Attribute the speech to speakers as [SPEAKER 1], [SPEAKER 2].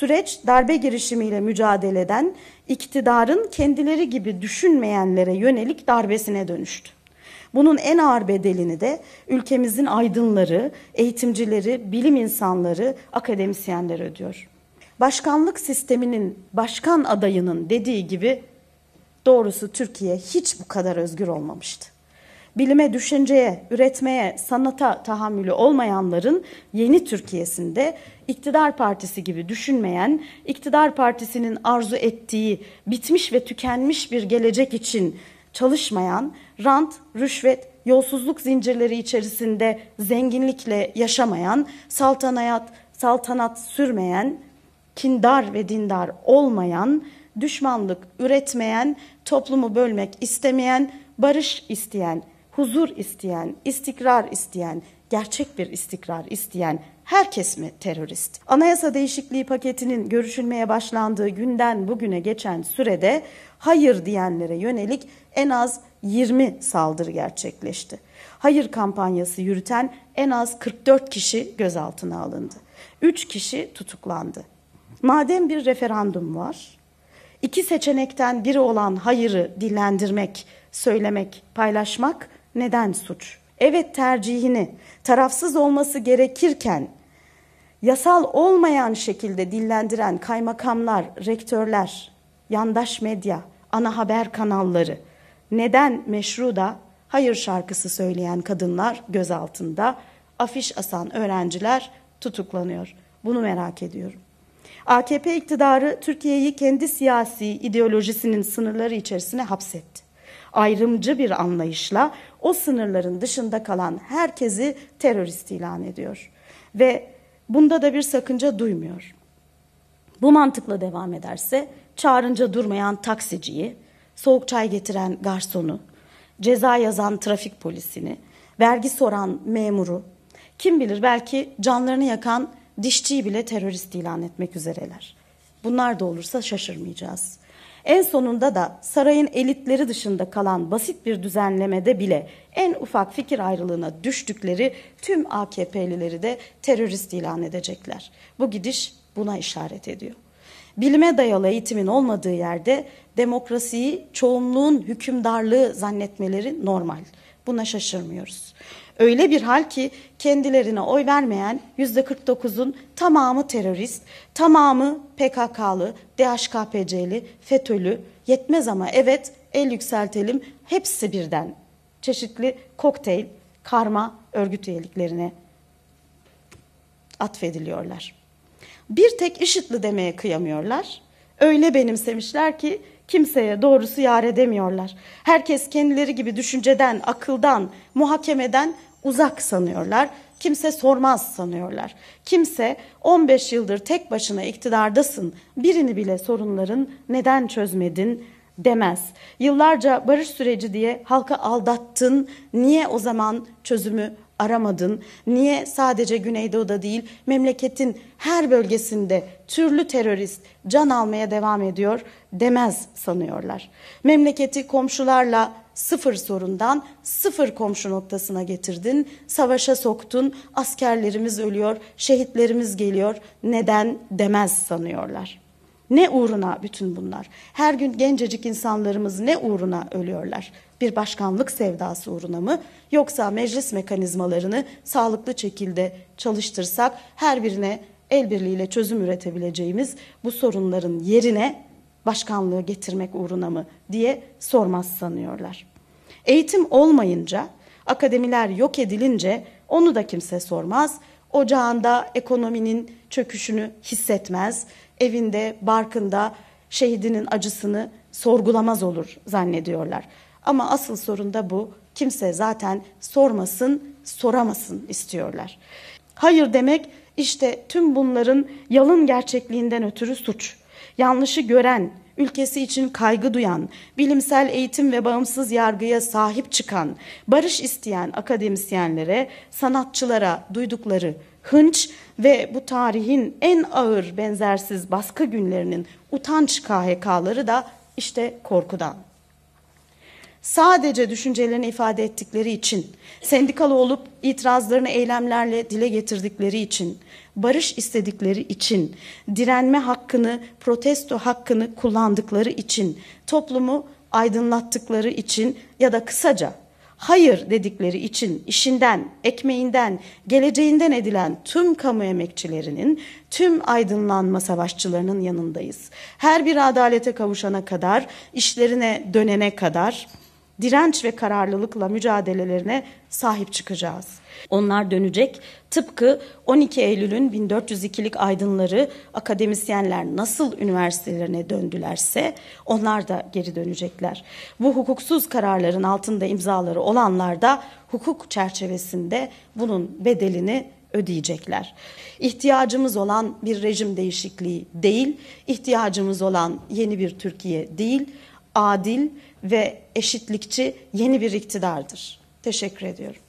[SPEAKER 1] Süreç darbe girişimiyle mücadele eden, iktidarın kendileri gibi düşünmeyenlere yönelik darbesine dönüştü. Bunun en ağır bedelini de ülkemizin aydınları, eğitimcileri, bilim insanları, akademisyenler ödüyor. Başkanlık sisteminin başkan adayının dediği gibi doğrusu Türkiye hiç bu kadar özgür olmamıştı bilime, düşünceye, üretmeye, sanata tahammülü olmayanların yeni Türkiye'sinde iktidar partisi gibi düşünmeyen, iktidar partisinin arzu ettiği bitmiş ve tükenmiş bir gelecek için çalışmayan, rant, rüşvet, yolsuzluk zincirleri içerisinde zenginlikle yaşamayan, saltanat, saltanat sürmeyen, kindar ve dindar olmayan, düşmanlık üretmeyen, toplumu bölmek istemeyen, barış isteyen huzur isteyen, istikrar isteyen, gerçek bir istikrar isteyen herkes mi terörist? Anayasa değişikliği paketinin görüşülmeye başlandığı günden bugüne geçen sürede hayır diyenlere yönelik en az 20 saldırı gerçekleşti. Hayır kampanyası yürüten en az 44 kişi gözaltına alındı. 3 kişi tutuklandı. Madem bir referandum var, iki seçenekten biri olan hayırı dillendirmek, söylemek, paylaşmak neden suç? Evet tercihini tarafsız olması gerekirken yasal olmayan şekilde dillendiren kaymakamlar, rektörler, yandaş medya, ana haber kanalları neden meşru da hayır şarkısı söyleyen kadınlar gözaltında, afiş asan öğrenciler tutuklanıyor. Bunu merak ediyorum. AKP iktidarı Türkiye'yi kendi siyasi ideolojisinin sınırları içerisine hapsetti ayrımcı bir anlayışla o sınırların dışında kalan herkesi terörist ilan ediyor. Ve bunda da bir sakınca duymuyor. Bu mantıkla devam ederse çağrınca durmayan taksiciyi, soğuk çay getiren garsonu, ceza yazan trafik polisini, vergi soran memuru, kim bilir belki canlarını yakan dişçiyi bile terörist ilan etmek üzereler. Bunlar da olursa şaşırmayacağız. En sonunda da sarayın elitleri dışında kalan basit bir düzenlemede bile en ufak fikir ayrılığına düştükleri tüm AKP'lileri de terörist ilan edecekler. Bu gidiş buna işaret ediyor. Bilime dayalı eğitimin olmadığı yerde demokrasiyi çoğunluğun hükümdarlığı zannetmeleri normal. Buna şaşırmıyoruz. Öyle bir hal ki kendilerine oy vermeyen %49'un tamamı terörist, tamamı PKK'lı, DHKPC'li, FETÖ'lü yetmez ama evet el yükseltelim hepsi birden çeşitli kokteyl, karma örgüt üyeliklerine atfediliyorlar. Bir tek IŞİD'li demeye kıyamıyorlar. Öyle benimsemişler ki kimseye doğrusu yar edemiyorlar. Herkes kendileri gibi düşünceden, akıldan, muhakemeden uzak sanıyorlar. Kimse sormaz sanıyorlar. Kimse 15 yıldır tek başına iktidardasın. Birini bile sorunların neden çözmedin demez. Yıllarca barış süreci diye halka aldattın. Niye o zaman çözümü aramadın? Niye sadece Güneydoğu'da değil memleketin her bölgesinde türlü terörist can almaya devam ediyor demez sanıyorlar. Memleketi komşularla sıfır sorundan sıfır komşu noktasına getirdin, savaşa soktun, askerlerimiz ölüyor, şehitlerimiz geliyor, neden demez sanıyorlar.'' Ne uğruna bütün bunlar? Her gün gencecik insanlarımız ne uğruna ölüyorlar? Bir başkanlık sevdası uğruna mı? Yoksa meclis mekanizmalarını sağlıklı şekilde çalıştırsak her birine el birliğiyle çözüm üretebileceğimiz bu sorunların yerine başkanlığı getirmek uğruna mı diye sormaz sanıyorlar. Eğitim olmayınca, akademiler yok edilince onu da kimse sormaz. Ocağında ekonominin çöküşünü hissetmez evinde, barkında şehidinin acısını sorgulamaz olur zannediyorlar. Ama asıl sorun da bu. Kimse zaten sormasın, soramasın istiyorlar. Hayır demek işte tüm bunların yalın gerçekliğinden ötürü suç. Yanlışı gören, ülkesi için kaygı duyan, bilimsel eğitim ve bağımsız yargıya sahip çıkan, barış isteyen akademisyenlere, sanatçılara duydukları hınç ve bu tarihin en ağır benzersiz baskı günlerinin utanç KHK'ları da işte korkudan sadece düşüncelerini ifade ettikleri için, sendikalı olup itirazlarını eylemlerle dile getirdikleri için, barış istedikleri için, direnme hakkını, protesto hakkını kullandıkları için, toplumu aydınlattıkları için ya da kısaca hayır dedikleri için işinden, ekmeğinden, geleceğinden edilen tüm kamu emekçilerinin, tüm aydınlanma savaşçılarının yanındayız. Her bir adalete kavuşana kadar, işlerine dönene kadar direnç ve kararlılıkla mücadelelerine sahip çıkacağız. Onlar dönecek. Tıpkı 12 Eylül'ün 1402'lik aydınları akademisyenler nasıl üniversitelerine döndülerse onlar da geri dönecekler. Bu hukuksuz kararların altında imzaları olanlar da hukuk çerçevesinde bunun bedelini ödeyecekler. İhtiyacımız olan bir rejim değişikliği değil, ihtiyacımız olan yeni bir Türkiye değil adil ve eşitlikçi yeni bir iktidardır. Teşekkür ediyorum.